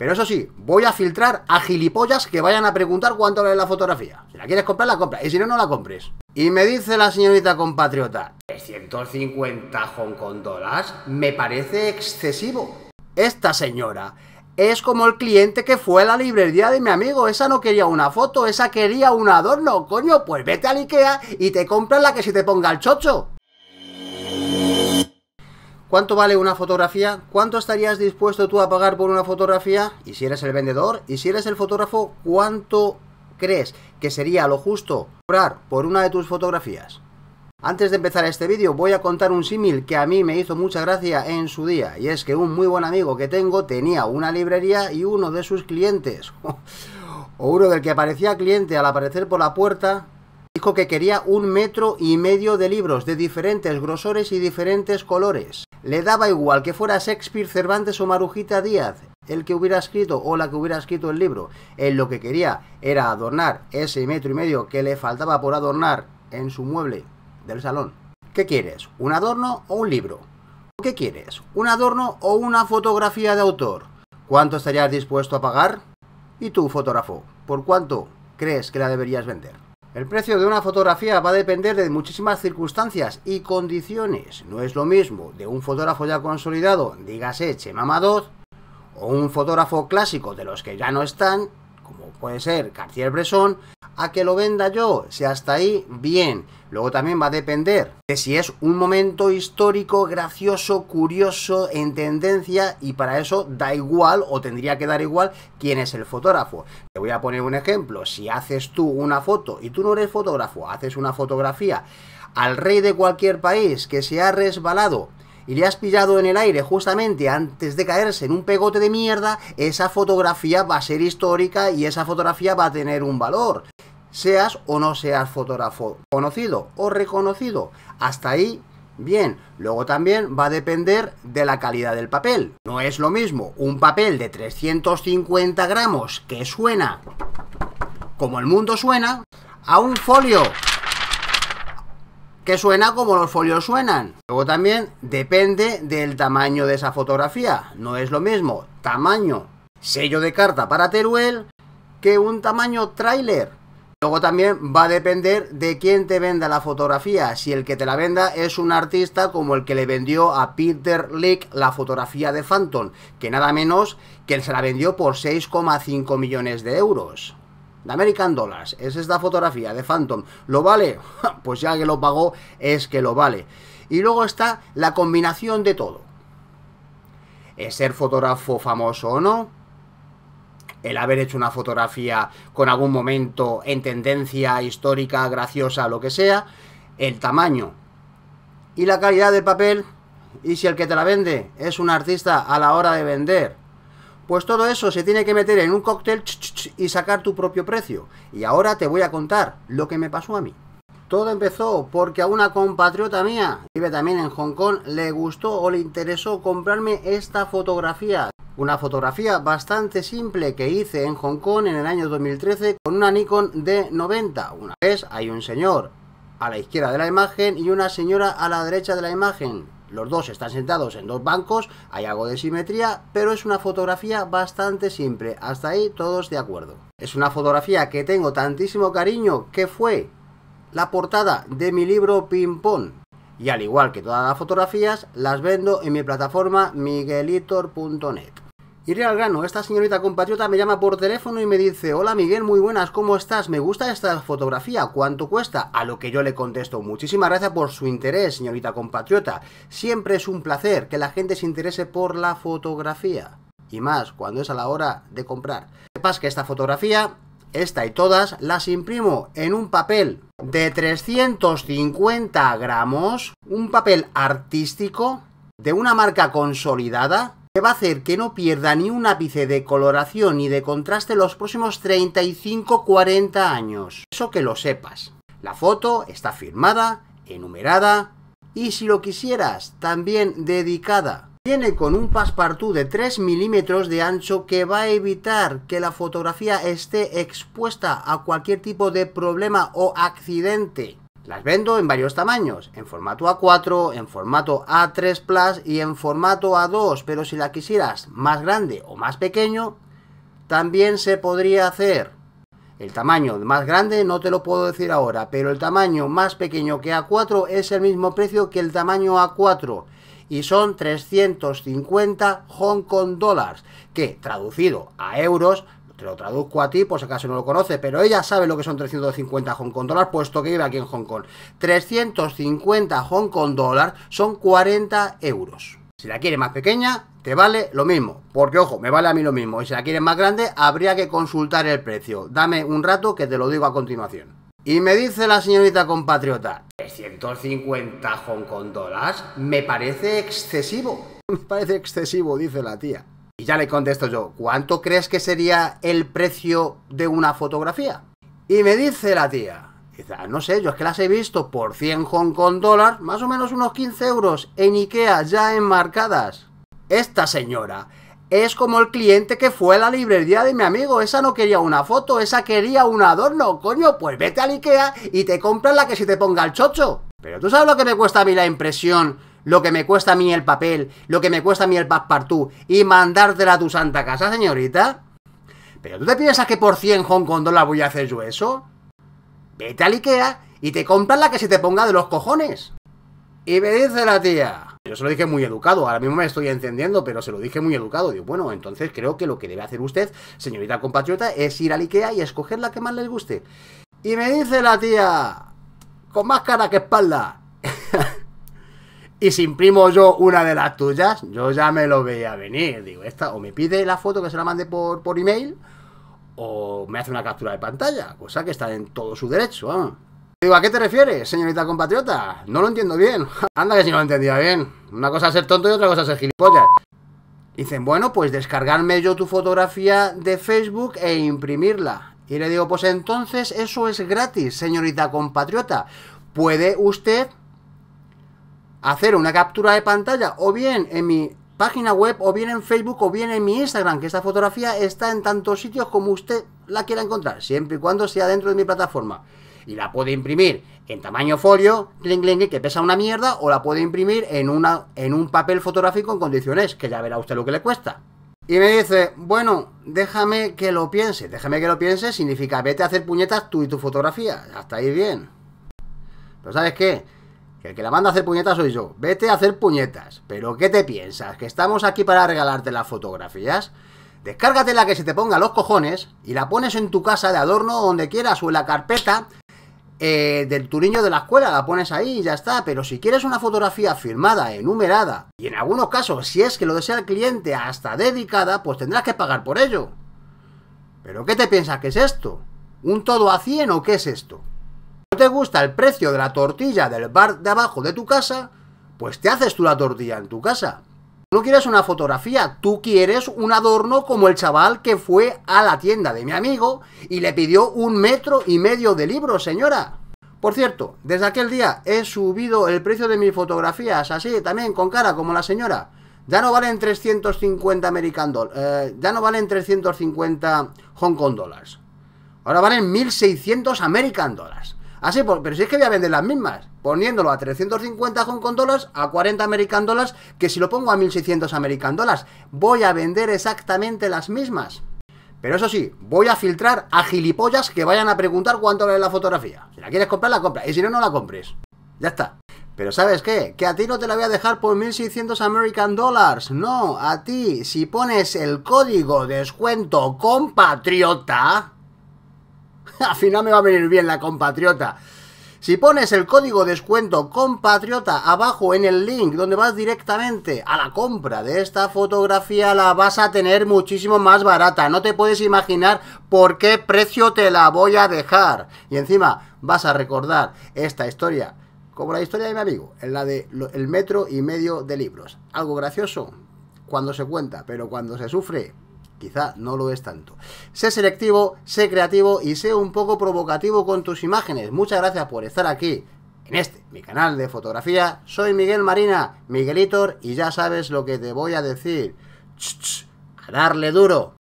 Pero eso sí, voy a filtrar a gilipollas que vayan a preguntar cuánto vale la fotografía. Si la quieres comprar, la compra. Y si no, no la compres. Y me dice la señorita compatriota, 350 Hong dólares me parece excesivo. Esta señora es como el cliente que fue a la librería de mi amigo. Esa no quería una foto, esa quería un adorno. Coño, pues vete al Ikea y te compras la que si te ponga el chocho. ¿Cuánto vale una fotografía? ¿Cuánto estarías dispuesto tú a pagar por una fotografía? Y si eres el vendedor, y si eres el fotógrafo, ¿cuánto crees que sería lo justo cobrar por una de tus fotografías? Antes de empezar este vídeo voy a contar un símil que a mí me hizo mucha gracia en su día y es que un muy buen amigo que tengo tenía una librería y uno de sus clientes o uno del que aparecía cliente al aparecer por la puerta dijo que quería un metro y medio de libros de diferentes grosores y diferentes colores. Le daba igual que fuera Shakespeare, Cervantes o Marujita Díaz, el que hubiera escrito o la que hubiera escrito el libro. Él lo que quería era adornar ese metro y medio que le faltaba por adornar en su mueble del salón. ¿Qué quieres? ¿Un adorno o un libro? ¿Qué quieres? ¿Un adorno o una fotografía de autor? ¿Cuánto estarías dispuesto a pagar? ¿Y tú, fotógrafo? ¿Por cuánto crees que la deberías vender? El precio de una fotografía va a depender de muchísimas circunstancias y condiciones. No es lo mismo de un fotógrafo ya consolidado, dígase Chema o un fotógrafo clásico de los que ya no están, como puede ser Cartier-Bresson, a que lo venda yo. Si hasta ahí, bien. Luego también va a depender de si es un momento histórico, gracioso, curioso, en tendencia y para eso da igual o tendría que dar igual quién es el fotógrafo. Te voy a poner un ejemplo. Si haces tú una foto y tú no eres fotógrafo, haces una fotografía al rey de cualquier país que se ha resbalado y le has pillado en el aire justamente antes de caerse en un pegote de mierda, esa fotografía va a ser histórica y esa fotografía va a tener un valor seas o no seas fotógrafo conocido o reconocido. Hasta ahí, bien. Luego también va a depender de la calidad del papel. No es lo mismo un papel de 350 gramos que suena como el mundo suena a un folio que suena como los folios suenan. Luego también depende del tamaño de esa fotografía. No es lo mismo tamaño sello de carta para Teruel que un tamaño tráiler Luego también va a depender de quién te venda la fotografía. Si el que te la venda es un artista como el que le vendió a Peter Lick la fotografía de Phantom, que nada menos que él se la vendió por 6,5 millones de euros. De American Dollars, es esta fotografía de Phantom. ¿Lo vale? Pues ya que lo pagó, es que lo vale. Y luego está la combinación de todo. ¿Es ser fotógrafo famoso o no? el haber hecho una fotografía con algún momento en tendencia histórica, graciosa, lo que sea, el tamaño y la calidad del papel y si el que te la vende es un artista a la hora de vender. Pues todo eso se tiene que meter en un cóctel y sacar tu propio precio. Y ahora te voy a contar lo que me pasó a mí. Todo empezó porque a una compatriota mía, vive también en Hong Kong, le gustó o le interesó comprarme esta fotografía una fotografía bastante simple que hice en Hong Kong en el año 2013 con una Nikon D90. Una vez hay un señor a la izquierda de la imagen y una señora a la derecha de la imagen. Los dos están sentados en dos bancos, hay algo de simetría, pero es una fotografía bastante simple. Hasta ahí todos de acuerdo. Es una fotografía que tengo tantísimo cariño que fue la portada de mi libro Ping Pong. Y al igual que todas las fotografías, las vendo en mi plataforma miguelitor.net. Iré al grano, esta señorita compatriota me llama por teléfono y me dice, hola Miguel, muy buenas, ¿cómo estás? Me gusta esta fotografía, ¿cuánto cuesta? A lo que yo le contesto, muchísimas gracias por su interés, señorita compatriota. Siempre es un placer que la gente se interese por la fotografía. Y más, cuando es a la hora de comprar. Sepas que esta fotografía esta y todas, las imprimo en un papel de 350 gramos, un papel artístico de una marca consolidada que va a hacer que no pierda ni un ápice de coloración ni de contraste los próximos 35-40 años. Eso que lo sepas. La foto está firmada, enumerada y si lo quisieras, también dedicada. Viene con un passepartout de 3 milímetros de ancho que va a evitar que la fotografía esté expuesta a cualquier tipo de problema o accidente. Las vendo en varios tamaños, en formato A4, en formato A3 Plus y en formato A2, pero si la quisieras más grande o más pequeño, también se podría hacer. El tamaño más grande no te lo puedo decir ahora, pero el tamaño más pequeño que A4 es el mismo precio que el tamaño A4 y son 350 Hong Kong dollars que traducido a euros lo traduzco a ti, por si acaso no lo conoce, pero ella sabe lo que son 350 Hong Kong dólares, puesto que vive aquí en Hong Kong. 350 Hong Kong dólares son 40 euros. Si la quieres más pequeña, te vale lo mismo. Porque, ojo, me vale a mí lo mismo. Y si la quieres más grande, habría que consultar el precio. Dame un rato que te lo digo a continuación. Y me dice la señorita compatriota, 350 Hong Kong dólares me parece excesivo. Me parece excesivo, dice la tía. Y ya le contesto yo, ¿cuánto crees que sería el precio de una fotografía? Y me dice la tía, ah, no sé, yo es que las he visto por 100 Hong Kong dólares, más o menos unos 15 euros en Ikea ya enmarcadas. Esta señora es como el cliente que fue a la librería de mi amigo, esa no quería una foto, esa quería un adorno, coño, pues vete al Ikea y te compras la que si te ponga el chocho. Pero tú sabes lo que me cuesta a mí la impresión lo que me cuesta a mí el papel, lo que me cuesta a mí el passepartout y mandártela a tu santa casa, señorita. ¿Pero tú te piensas que por 100 Hong Kong dólares voy a hacer yo eso? Vete al Ikea y te compras la que se te ponga de los cojones. Y me dice la tía. Yo se lo dije muy educado, ahora mismo me estoy entendiendo pero se lo dije muy educado. Digo, bueno, entonces creo que lo que debe hacer usted, señorita compatriota, es ir al Ikea y escoger la que más les guste. Y me dice la tía, con más cara que espalda, y si imprimo yo una de las tuyas, yo ya me lo veía venir. Digo, esta o me pide la foto que se la mande por, por email, o me hace una captura de pantalla, cosa que está en todo su derecho. Digo, ¿a qué te refieres, señorita compatriota? No lo entiendo bien. Anda que si no lo entendía bien. Una cosa es ser tonto y otra cosa es ser gilipollas. Dicen, bueno, pues descargarme yo tu fotografía de Facebook e imprimirla. Y le digo, pues entonces eso es gratis, señorita compatriota. Puede usted hacer una captura de pantalla o bien en mi página web o bien en Facebook o bien en mi Instagram, que esta fotografía está en tantos sitios como usted la quiera encontrar, siempre y cuando sea dentro de mi plataforma. Y la puede imprimir en tamaño folio, que pesa una mierda, o la puede imprimir en, una, en un papel fotográfico en condiciones, que ya verá usted lo que le cuesta. Y me dice, bueno, déjame que lo piense. Déjame que lo piense significa vete a hacer puñetas tú y tu fotografía. Hasta ahí bien. Pero ¿sabes qué? Que el que la manda a hacer puñetas soy yo. Vete a hacer puñetas. ¿Pero qué te piensas? ¿Que estamos aquí para regalarte las fotografías? Descárgate la que se te ponga los cojones y la pones en tu casa de adorno donde quieras o en la carpeta eh, del tu de la escuela, la pones ahí y ya está. Pero si quieres una fotografía firmada, enumerada, y en algunos casos, si es que lo desea el cliente, hasta dedicada, pues tendrás que pagar por ello. ¿Pero qué te piensas que es esto? ¿Un todo a 100 o qué es esto? no te gusta el precio de la tortilla del bar de abajo de tu casa, pues te haces tú la tortilla en tu casa. No quieres una fotografía, tú quieres un adorno como el chaval que fue a la tienda de mi amigo y le pidió un metro y medio de libro, señora. Por cierto, desde aquel día he subido el precio de mis fotografías, así también con cara como la señora. Ya no valen 350 American dollars, eh, ya no valen 350 Hong Kong dollars. Ahora valen 1600 American dollars. Así, ah, pues, pero si es que voy a vender las mismas, poniéndolo a 350 Hong Kong dólares, a 40 American dólares, que si lo pongo a 1600 American dólares, voy a vender exactamente las mismas. Pero eso sí, voy a filtrar a gilipollas que vayan a preguntar cuánto vale la fotografía. Si la quieres comprar, la compra. Y si no, no la compres. Ya está. Pero ¿sabes qué? Que a ti no te la voy a dejar por 1600 American Dollars. No, a ti, si pones el código descuento compatriota, Al final me va a venir bien la compatriota. Si pones el código descuento compatriota abajo en el link donde vas directamente a la compra de esta fotografía, la vas a tener muchísimo más barata. No te puedes imaginar por qué precio te la voy a dejar. Y encima vas a recordar esta historia, como la historia de mi amigo, en la de el metro y medio de libros. Algo gracioso cuando se cuenta, pero cuando se sufre, Quizá no lo es tanto. Sé selectivo, sé creativo y sé un poco provocativo con tus imágenes. Muchas gracias por estar aquí en este, mi canal de fotografía. Soy Miguel Marina, Miguelitor, y ya sabes lo que te voy a decir. Ch a darle duro.